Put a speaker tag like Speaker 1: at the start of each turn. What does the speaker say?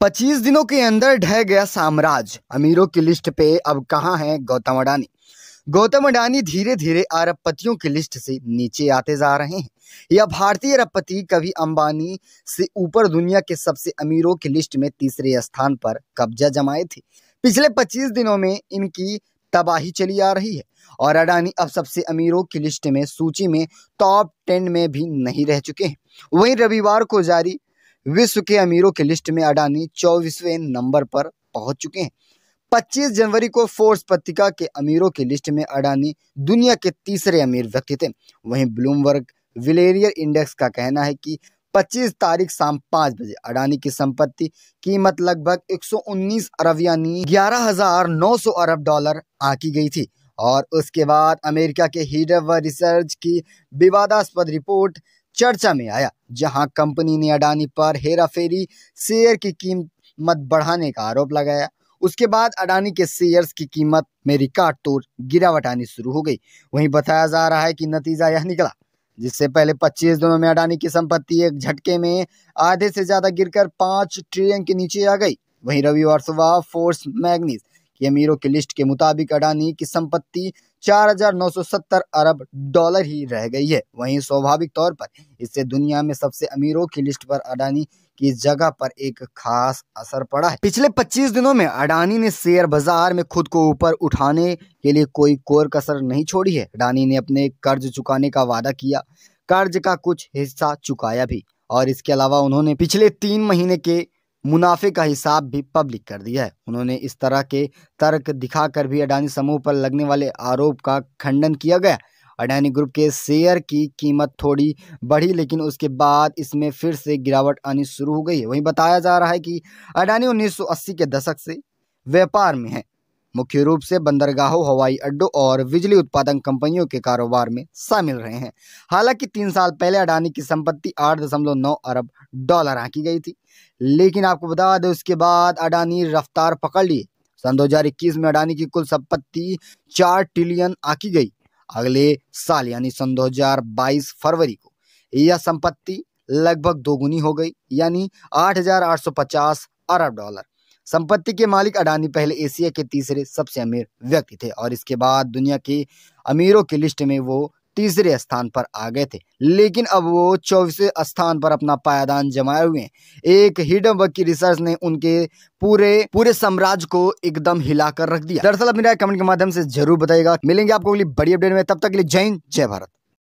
Speaker 1: पच्चीस दिनों के अंदर ढह गया साम्राज्य अमीरों की लिस्ट पे अब कहाँ है गौतम अडानी गौतम अडानी धीरे धीरे अरबपतियों की लिस्ट से नीचे आते जा रहे हैं यह भारतीय अरबपति कभी अंबानी से ऊपर दुनिया के सबसे अमीरों की लिस्ट में तीसरे स्थान पर कब्जा जमाए थे पिछले 25 दिनों में इनकी तबाही चली आ रही है और अडानी अब सबसे अमीरों की लिस्ट में सूची में टॉप टेन में भी नहीं रह चुके हैं वहीं रविवार को जारी विश्व के अमीरों की लिस्ट में अडानी चौबीसवें नंबर पर पहुंच चुके हैं 25 जनवरी को फोर्स पत्रिका के अमीरों की लिस्ट में अडानी दुनिया के तीसरे अमीर व्यक्ति थे वहीं ब्लूमबर्ग विलेरियर इंडेक्स का कहना है कि 25 तारीख शाम पाँच बजे अडानी की संपत्ति कीमत लगभग 119 अरब यानी ग्यारह अरब डॉलर आकी गई थी और उसके बाद अमेरिका के हीडव रिसर्च की विवादास्पद रिपोर्ट चर्चा में आया जहां कंपनी ने अडानी पर हेराफेरी शेयर की कीमत बढ़ाने का आरोप लगाया उसके बाद अडानी के शेयर्स की कीमत में रिकॉर्ड तोड़ गिरावट आनी शुरू हो गई वहीं बताया जा रहा है कि नतीजा यह निकला जिससे पहले 25 दिनों में अडानी की संपत्ति एक झटके में आधे से ज्यादा गिरकर पांच ट्रिलियन के नीचे आ गई वहीं रविवार सुबह फोर्स मैग्नीज की अमीरों की लिस्ट के मुताबिक अडानी की संपत्ति 4,970 अरब डॉलर ही रह गई है वहीं स्वाभाविक तौर पर इससे दुनिया में सबसे अमीरों की लिस्ट पर अडानी की जगह पर एक खास असर पड़ा है पिछले 25 दिनों में अडानी ने शेयर बाजार में खुद को ऊपर उठाने के लिए कोई कोर कसर नहीं छोड़ी है अडानी ने अपने कर्ज चुकाने का वादा किया कर्ज का कुछ हिस्सा चुकाया भी और इसके अलावा उन्होंने पिछले तीन महीने के मुनाफे का हिसाब भी पब्लिक कर दिया है उन्होंने इस तरह के तर्क दिखाकर भी अडानी समूह पर लगने वाले आरोप का खंडन किया गया अडानी ग्रुप के शेयर की कीमत थोड़ी बढ़ी लेकिन उसके बाद इसमें फिर से गिरावट आनी शुरू हो गई है वहीं बताया जा रहा है कि अडानी 1980 के दशक से व्यापार में है मुख्य रूप से बंदरगाहों हवाई अड्डों और बिजली उत्पादन कंपनियों के कारोबार में शामिल रहे हैं हालांकि तीन साल पहले अडानी की संपत्ति 8.9 अरब डॉलर आंकी गई थी लेकिन आपको बता दें उसके बाद अडानी रफ्तार पकड़ लिए सन दो में अडानी की कुल संपत्ति चार ट्रिलियन आकी गई अगले साल यानी सन दो फरवरी को यह संपत्ति लगभग दोगुनी हो गई यानी आठ अरब डॉलर संपत्ति के मालिक अडानी पहले एशिया के तीसरे सबसे अमीर व्यक्ति थे और इसके बाद दुनिया के अमीरों की लिस्ट में वो तीसरे स्थान पर आ गए थे लेकिन अब वो चौबीस स्थान पर अपना पायदान जमाए हुए हैं एक हिडनबर्ग की रिसर्च ने उनके पूरे पूरे साम्राज्य को एकदम हिलाकर रख दिया दरअसल अपनी मेरा कमेंट के माध्यम से जरूर बताएगा मिलेंगे आपको अगली बड़ी अपडेट में तब तक के लिए जय हिंद जय भारत